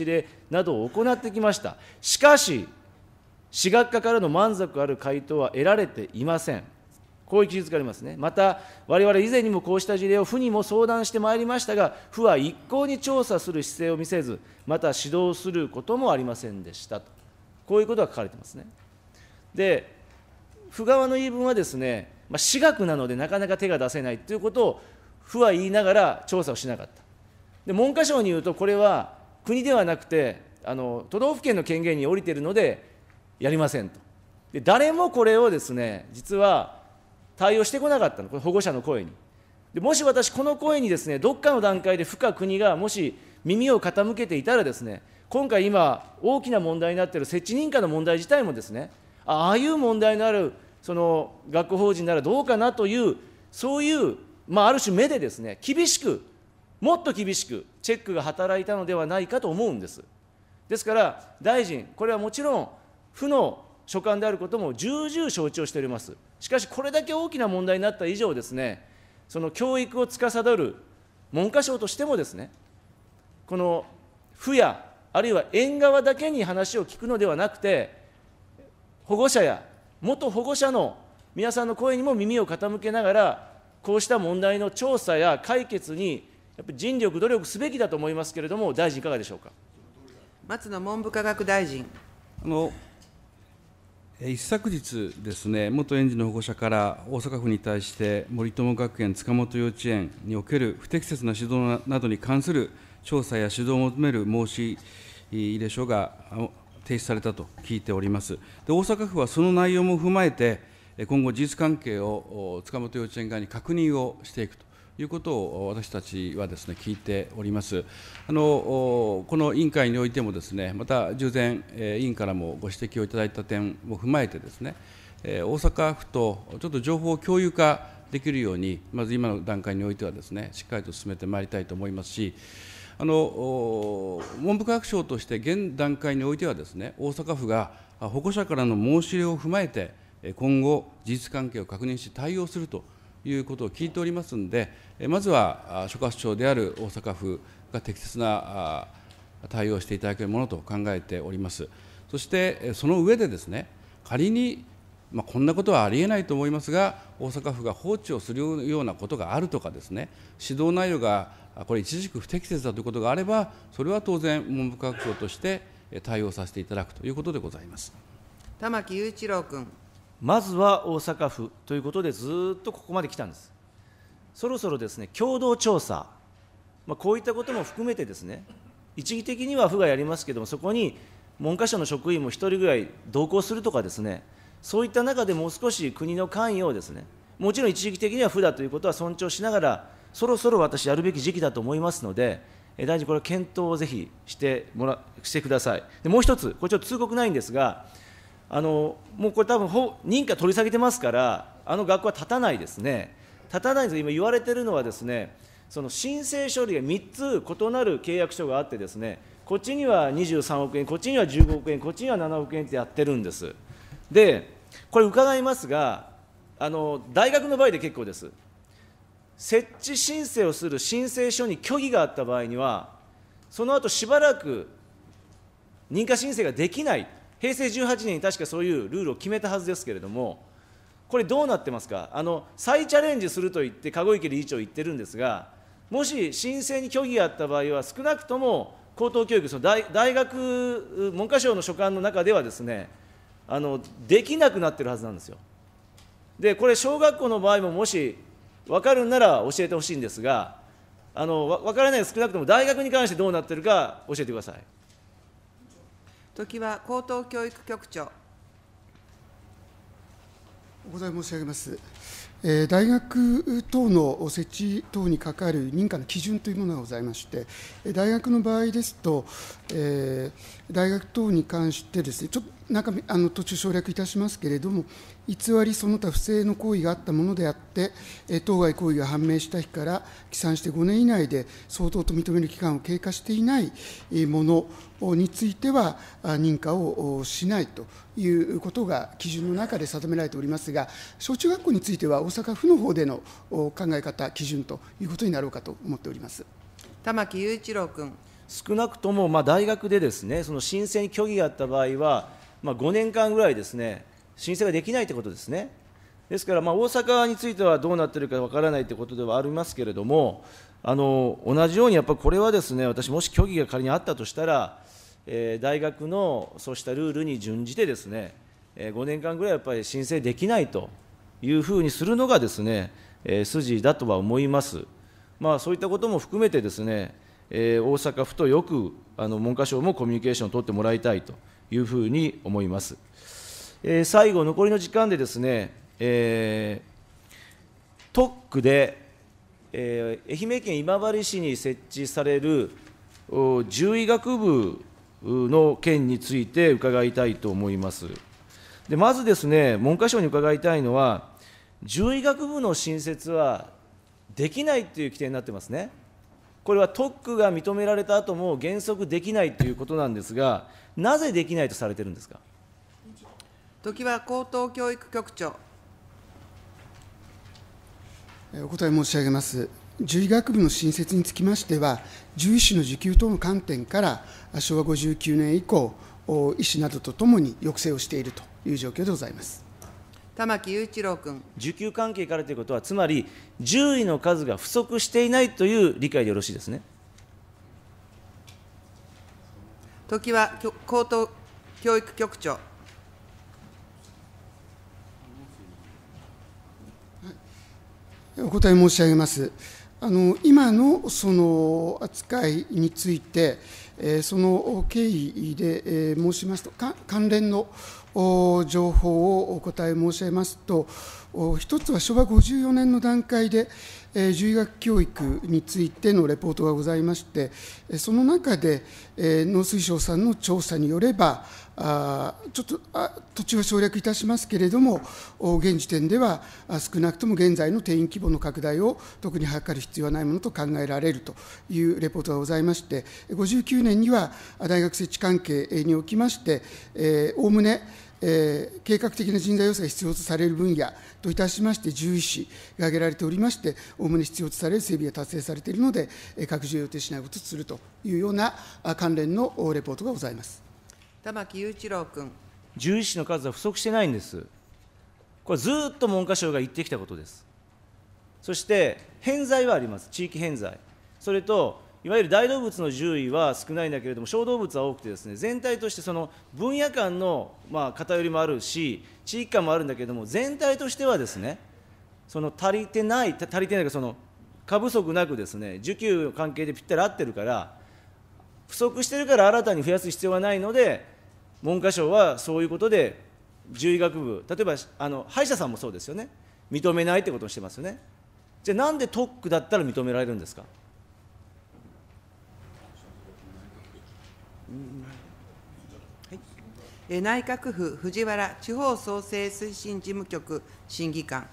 指令などを行ってきました。しかし、私学科からの満足ある回答は得られていません。こういう記述がありますね。また、我々以前にもこうした事例を府にも相談してまいりましたが、府は一向に調査する姿勢を見せず、また指導することもありませんでしたと。こういうことが書かれてますね。で、府側の言い分はですね、まあ、私学なのでなかなか手が出せないということを府は言いながら調査をしなかった。で文科省に言うと、これは国ではなくてあの都道府県の権限に降りているのでやりませんとで誰もこれをですね実は対応してこなかったのこれ保護者の声にでもし私この声にですねどっかの段階で深国がもし耳を傾けていたらですね今回今大きな問題になっている設置認可の問題自体もですねああいう問題のあるその学校法人ならどうかなというそういう、まあ、ある種目でですね厳しくもっと厳しくチェックが働いたのではないかと思うんです。ですから、大臣、これはもちろん、負の所管であることも重々承知をしております。しかし、これだけ大きな問題になった以上ですね、その教育を司る文科省としてもですね、この府や、あるいは園側だけに話を聞くのではなくて、保護者や元保護者の皆さんの声にも耳を傾けながら、こうした問題の調査や解決にっぱり尽力、努力すべきだと思いますけれども、大臣、いかがでしょうか松野文部科学大臣。あの一昨日ですね、元園児の保護者から大阪府に対して、森友学園塚本幼稚園における不適切な指導などに関する調査や指導を求める申し入れ書が提出されたと聞いております。で大阪府はその内容も踏まえて、今後、事実関係を塚本幼稚園側に確認をしていくということを私たちはですね聞いております。あのこの委員会においてもですねまた従前委員からもご指摘をいただいた点も踏まえてですね大阪府とちょっと情報共有化できるようにまず今の段階においてはですねしっかりと進めてまいりたいと思いますし。あの文部科学省として現段階においてはですね大阪府が保護者からの申し入れを踏まえて今後事実関係を確認し対応するということを聞いておりますので、まずは所轄庁である大阪府が適切な対応していただけるものと考えております。そして、その上でですね、仮に、まあ、こんなことはありえないと思いますが、大阪府が放置をするようなことがあるとかですね、指導内容がこれ、一時不適切だということがあれば、それは当然、文部科学省として対応させていただくということでございます。玉木雄一郎君。まずは大阪府ということで、ずっとここまで来たんです。そろそろですね、共同調査、まあ、こういったことも含めてですね、一義的には府がやりますけども、そこに文科省の職員も1人ぐらい同行するとかですね、そういった中でもう少し国の関与をですね、もちろん一時的には府だということは尊重しながら、そろそろ私、やるべき時期だと思いますので、え大臣、これ、検討をぜひしてもらしてください。でもう一つ、これちょっと通告ないんですが、あのもうこれ、多分ほ認可取り下げてますから、あの学校は立たないですね、立たないんです、今言われてるのはですね、その申請書類が3つ異なる契約書があってですね、こっちには23億円、こっちには15億円、こっちには7億円ってやってるんです。で、これ伺いますが、あの大学の場合で結構です。設置申請をする申請書に虚偽があった場合には、その後しばらく認可申請ができない。平成18年に確かそういうルールを決めたはずですけれども、これどうなってますか、あの再チャレンジすると言って、籠池理事長言ってるんですが、もし申請に虚偽があった場合は、少なくとも高等教育、その大大学、文科省の所管の中ではですね、あのできなくなってるはずなんですよ。で、これ、小学校の場合ももし分かるんなら教えてほしいんですが、あの分からない、少なくとも大学に関してどうなってるか教えてください。時は高等教育局長。お答え申し上げます。えー、大学等の設置等に関わる認可の基準というものがございまして、大学の場合ですと、えー、大学等に関してですね、ちょっとなんかあの途中省略いたしますけれども、偽りその他不正の行為があったものであって、当該行為が判明した日から起算して5年以内で相当と認める期間を経過していないものについては、認可をしないということが基準の中で定められておりますが、小中学校については大阪府の方での考え方、基準ということになろうかと思っております玉木雄一郎君。少なくともまあ大学でですねその申請に虚偽があった場合は、まあ、5年間ぐらいですね、申請ができないということですね。ですから、まあ、大阪についてはどうなってるかわからないということではありますけれども、あの同じようにやっぱりこれはですね、私、もし虚偽が仮にあったとしたら、えー、大学のそうしたルールに準じてですね、えー、5年間ぐらいやっぱり申請できないというふうにするのがですね、えー、筋だとは思います。まあ、そういったことも含めてですね、えー、大阪府とよくあの文科省もコミュニケーションを取ってもらいたいというふうに思います。えー、最後、残りの時間でですね、えー、特区で、えー、愛媛県今治市に設置される獣医学部の件について伺いたいと思います。でまずですね、文科省に伺いたいのは、獣医学部の新設はできないという規定になってますね。これは特区が認められた後も原則できないということなんですが、なぜできないとされてるんですか。時は高等教育局長。お答え申し上げます。獣医学部の新設につきましては、獣医師の受給等の観点から、昭和59年以降、医師などとともに抑制をしているという状況でございます。玉木雄一郎君。受給関係からということは、つまり獣医の数が不足していないという理解でよろしいですね。時は高等教育局長。お答え申し上げます。あの今のその扱いについて、えその経緯で、え申しますと、関連の情報をお答え申し上げますと、一つは昭和54年の段階で、獣医学教育についてのレポートがございまして、その中で、農水省さんの調査によれば、あちょっとあ地は省略いたしますけれども、現時点では少なくとも現在の定員規模の拡大を特に図る必要はないものと考えられるというレポートがございまして、59年には大学設置関係におきまして、おおむねえー、計画的な人材要請が必要とされる分野といたしまして、獣医師が挙げられておりまして、おおむね必要とされる整備が達成されているので、えー、拡充を予定しないこととするというような関連のレポートがございます玉木雄一郎君。獣医師の数は不足してないんです。これ、ずっと文科省が言ってきたことです。そして、偏在はあります、地域偏在。それといわゆる大動物の獣医は少ないんだけれども小動物は多くてですね全体としてその分野間のまあ偏りもあるし地域間もあるんだけれども全体としてはですねその足りてない足りてないかその過不足なくですね需給の関係でぴったり合ってるから不足してるから新たに増やす必要はないので文科省はそういうことで獣医学部例えばあの歯医者さんもそうですよね認めないってことをしてますよねじゃあなんで特区だったら認められるんですかはい、内閣府藤原地方創生推進事務局審議官。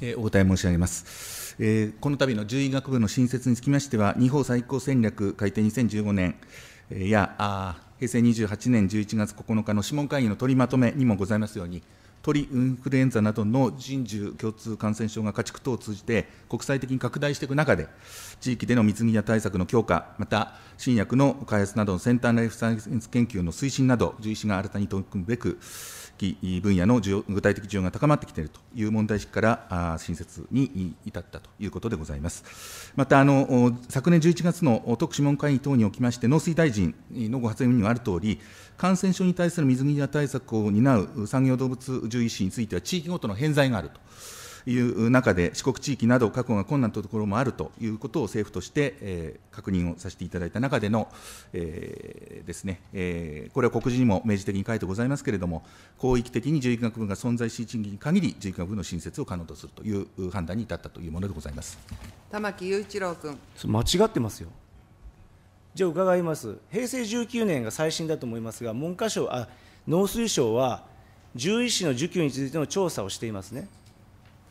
えお答え申し上げます。えこの度の獣医学部の新設につきましては、日本最高戦略改定2015年やあ平成28年11月9日の諮問会議の取りまとめにもございますように、鳥インフルエンザなどの人獣共通感染症が家畜等を通じて国際的に拡大していく中で、地域での水際対策の強化、また新薬の開発などの先端ライフサイエンス研究の推進など、獣医師が新たに取り組むべく、機分野の需要具体的需要が高まってきているという問題意識から新設に至ったということでございます。またあの、昨年11月の特諮問会議等におきまして、農水大臣のご発言にもあるとおり、感染症に対する水際対策を担う産業動物獣医師については、地域ごとの偏在があると。いう中で、四国地域など確保が困難とところもあるということを政府として、えー、確認をさせていただいた中での、えー、ですね、えー、これは告示にも明示的に書いてございますけれども、広域的に獣医学部が存在し、賃金に限り獣医学部の新設を可能とするという判断に至ったというものでございます玉木雄一郎君。間違ってますよ。じゃあ伺います、平成19年が最新だと思いますが、文科省あ農水省は、獣医師の受給についての調査をしていますね。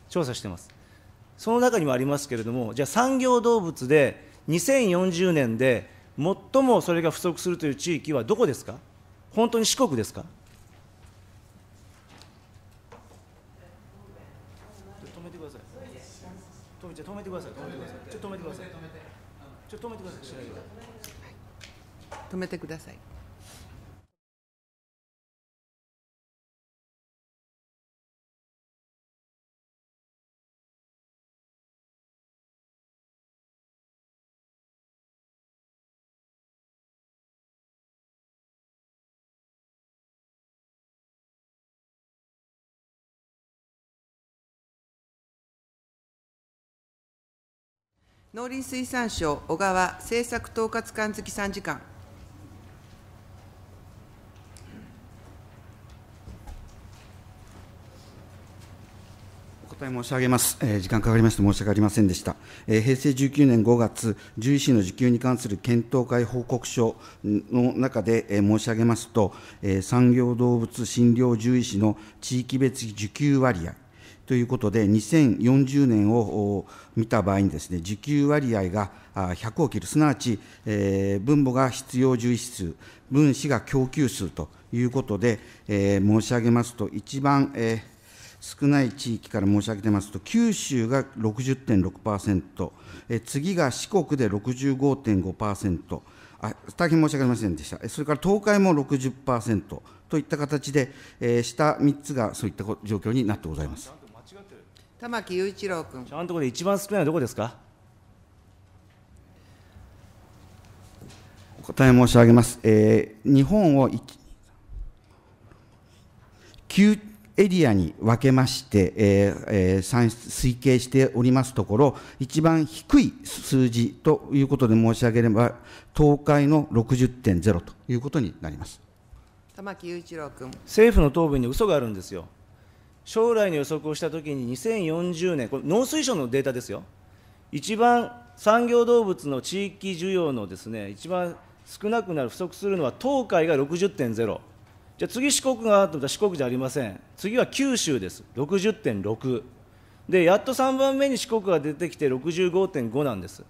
調査してます。その中にもありますけれども、じゃあ産業動物で2040年で最もそれが不足するという地域はどこですか本当に四国ですか止めてください。止めて止めてください。止めてください。ちょっと止めてください。ちょっと止めてください。止めてください。農林水産省小川政策統括官付き参事官。お答え申し上げます、えー、時間かかりまして申し訳ありませんでした、えー、平成19年5月、獣医師の受給に関する検討会報告書の中で、えー、申し上げますと、えー、産業動物診療獣医師の地域別受給割合。ということで、2040年を見た場合にです、ね、時給割合が100を切る、すなわち、えー、分母が必要獣医数、分子が供給数ということで、えー、申し上げますと、一番、えー、少ない地域から申し上げてますと、九州が60.6%、え次が四国で65.5%、あ大変申し訳ありませんでした、それから東海も60%といった形で、え下3つがそういった状況になってございます。玉木雄一郎君ちゃんとこれ一番少ないのはどこですかお答え申し上げます、えー、日本を9エリアに分けまして、えーえー、推計しておりますところ、一番低い数字ということで申し上げれば、東海の60.0ということになります玉木雄一郎君政府の答弁に嘘があるんですよ。将来の予測をしたときに2040年、これ農水省のデータですよ、一番産業動物の地域需要のですね一番少なくなる、不足するのは東海が60.0、じゃあ次、四国がったら四国じゃありません、次は九州です、60.6。で、やっと3番目に四国が出てきて65.5なんです。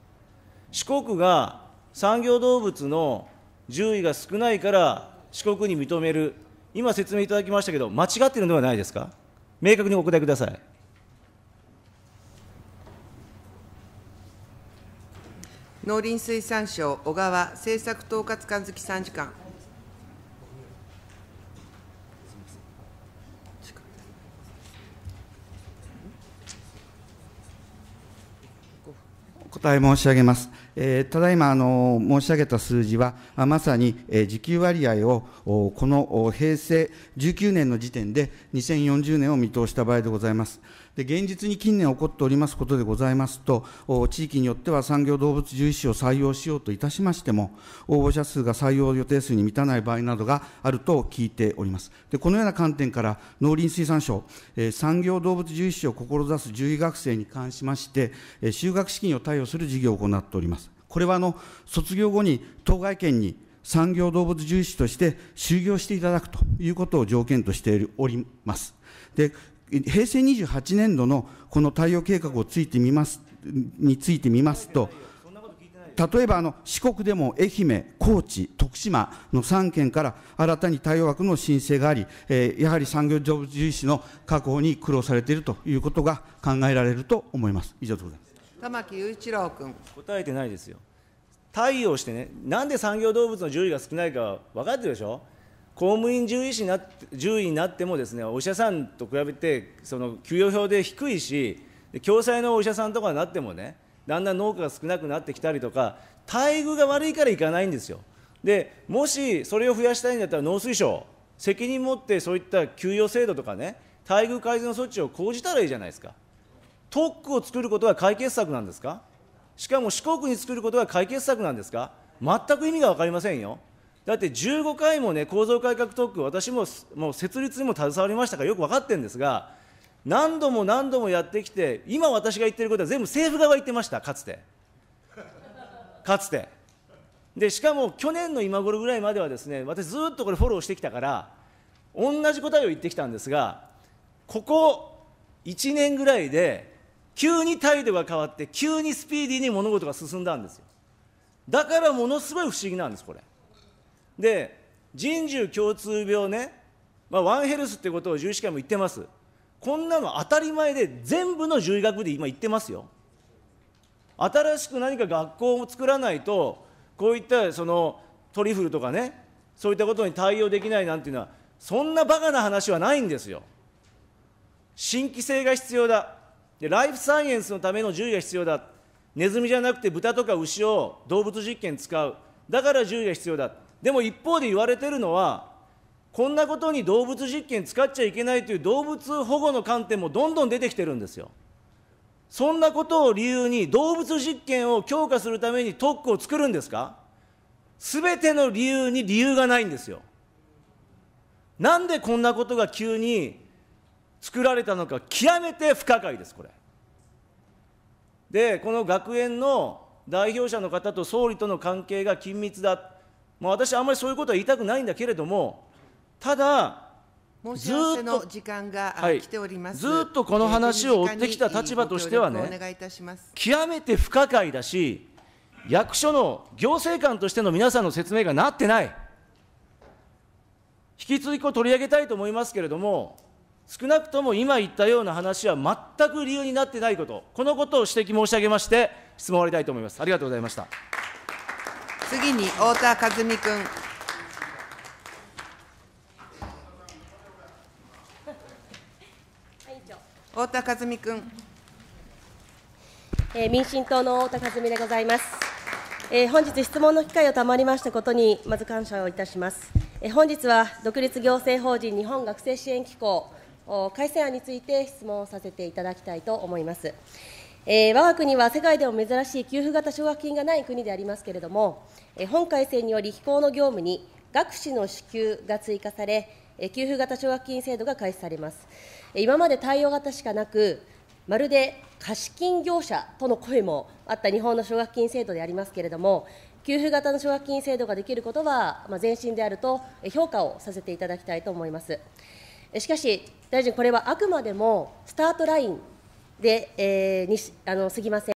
四国が産業動物の獣医が少ないから四国に認める、今説明いただきましたけど、間違ってるのではないですか。明確にお答えください。農林水産省小川政策統括官付参事官。お答え申し上げます。ただいま申し上げた数字は、まさに時給割合をこの平成19年の時点で2040年を見通した場合でございます。現実に近年起こっておりますことでございますと、地域によっては産業動物獣医師を採用しようといたしましても、応募者数が採用予定数に満たない場合などがあると聞いております。でこのような観点から、農林水産省、えー、産業動物獣医師を志す獣医学生に関しまして、えー、学資金を貸与する事業を行っております。これはあの卒業後に当該県に産業動物獣医師として就業していただくということを条件としております。で平成28年度のこの対応計画をついてみますについてみますと、例えばあの四国でも愛媛、高知、徳島の3県から新たに対応枠の申請があり、えー、やはり産業動物獣医師の確保に苦労されているということが考えられると思います。以上でございます玉木雄一郎君。答えてないですよ。対応してね、なんで産業動物の獣医が少ないか分かってるでしょ。公務員獣医師な獣医になってもですね、お医者さんと比べてその給与表で低いし、共済のお医者さんとかになってもね、だんだん農家が少なくなってきたりとか、待遇が悪いから行かないんですよ。で、もしそれを増やしたいんだったら農水省、責任持ってそういった給与制度とかね、待遇改善の措置を講じたらいいじゃないですか。特区を作ることが解決策なんですかしかも四国に作ることが解決策なんですか全く意味が分かりませんよ。だって15回もね、構造改革特区、私ももう設立にも携わりましたからよく分かってるんですが、何度も何度もやってきて、今私が言ってることは全部政府側が言ってました、かつて。かつて。で、しかも去年の今頃ぐらいまではですね、私ずっとこれフォローしてきたから、同じ答えを言ってきたんですが、ここ1年ぐらいで、急に態度が変わって急にスピーディーに物事が進んだんですよだからものすごい不思議なんですこれで人獣共通病ね、まあ、ワンヘルスってことを獣医師会も言ってますこんなの当たり前で全部の獣医学部で今言ってますよ新しく何か学校を作らないとこういったそのトリフルとかねそういったことに対応できないなんていうのはそんなバカな話はないんですよ新規性が必要だでライフサイエンスのための獣医が必要だネズミじゃなくて豚とか牛を動物実験使うだから獣医が必要だでも一方で言われてるのはこんなことに動物実験使っちゃいけないという動物保護の観点もどんどん出てきてるんですよそんなことを理由に動物実験を強化するために特区を作るんですかすべての理由に理由がないんですよなんでこんなことが急に作られたのか極めて不可解ですこれでこの学園の代表者の方と総理との関係が緊密だ、まあ、私あんまりそういうことは言いたくないんだけれどもただ申し合時間が来ております、はい、ずっとこの話を追ってきた立場としてはね、極めて不可解だし、役所の行政官としての皆さんの説明がなってない、引き続きを取り上げたいと思いますけれども、少なくとも今言ったような話は全く理由になってないこと、このことを指摘申し上げまして、質問を終わりたいと思います。ありがとうございました次に太田和美君。太田和美君、えー、民進党の太田和美でございます、えー、本日質問の機会を賜りましたことにまず感謝をいたします、えー、本日は独立行政法人日本学生支援機構改正案について質問をさせていただきたいと思います。えー、我が国は世界でも珍しい給付型奨学金がない国でありますけれども、えー、本改正により、非行の業務に学士の支給が追加され、えー、給付型奨学金制度が開始されます。えー、今まで対応型しかなく、まるで貸金業者との声もあった日本の奨学金制度でありますけれども、給付型の奨学金制度ができることは、まあ、前進であると評価をさせていただきたいと思います。しかし、大臣、これはあくまでもスタートラインで、えー、にあの過ぎません。